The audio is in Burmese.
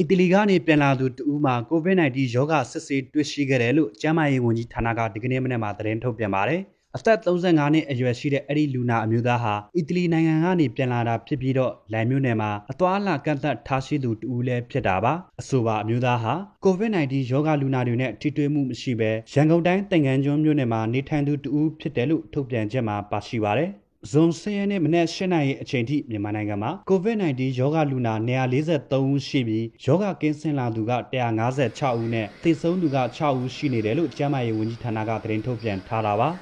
အီတလီကနေပြန်လာသူတဦးမှာ COVID-19 ရောဂါစစ်ဆေးတွေ့ရှိခဲ့တယ်လို့ကျန်းမာရေးဝန်ကြီးဌာနကဒီကနေ့မနက်မှာသတင်းထုတ်ပြန်ပါတယ်။အသက်35နှစ်အရွယ်ရှိတဲ့အဲ့ဒီလူနာအမျိုးသားဟာအီတလီနိုင်ငံကနေပြန်လာတာဖြစ်ပြီးတော့လမ်းမြို့နယ်မှာအသွာအလာကန့်သတ်ထားရှိသူတဦးလည်းဖြစ်တာပါ။အဆိုပါ အမျိုးသားဟာ COVID-19 ရောဂါလူနာတွေနဲ့ထိတွေ့မှုမရှိဘဲရန်ကုန်တိုင်းတန်ခမ်းကျွန်းမြို့နယ်မှာနေထိုင်သူတဦးဖြစ်တယ်လို့ထုတ်ပြန်ချက်မှာပါရှိပါတယ်။ဇွန်၁၀ရက်နေ့မနက်၈နာရီအချိန်ထိမြန်မာနိုင်ငံမှာ COVID-19 ရောဂါလူနာ143ဦးရှိပြီးရောဂါကင်းစင်လာသူက156ဦးနဲ့သေဆုံးသူက6ဦးရှိနေတယ်လို့ကျန်းမာရေးဝန်ကြီးဌာနကသတင်းထုတ်ပြန်ထားတာပါ။